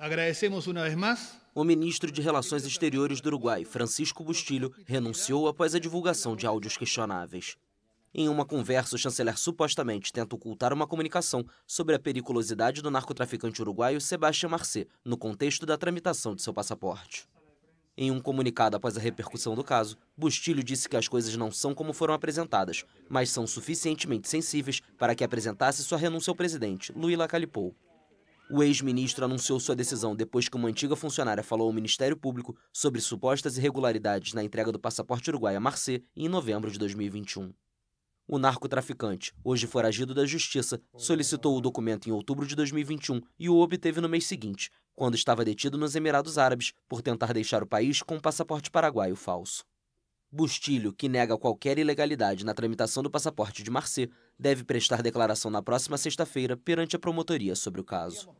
Agradecemos uma vez mais. O ministro de Relações Exteriores do Uruguai, Francisco Bustilho, renunciou após a divulgação de áudios questionáveis. Em uma conversa, o chanceler supostamente tenta ocultar uma comunicação sobre a periculosidade do narcotraficante uruguaio Sebastião Marcet no contexto da tramitação de seu passaporte. Em um comunicado após a repercussão do caso, Bustilho disse que as coisas não são como foram apresentadas, mas são suficientemente sensíveis para que apresentasse sua renúncia ao presidente, Luila Calipou. O ex-ministro anunciou sua decisão depois que uma antiga funcionária falou ao Ministério Público sobre supostas irregularidades na entrega do passaporte uruguaio a Marcê em novembro de 2021. O narcotraficante, hoje foragido da justiça, solicitou o documento em outubro de 2021 e o obteve no mês seguinte, quando estava detido nos Emirados Árabes por tentar deixar o país com um passaporte paraguaio falso. Bustilho, que nega qualquer ilegalidade na tramitação do passaporte de Marcê, deve prestar declaração na próxima sexta-feira perante a promotoria sobre o caso.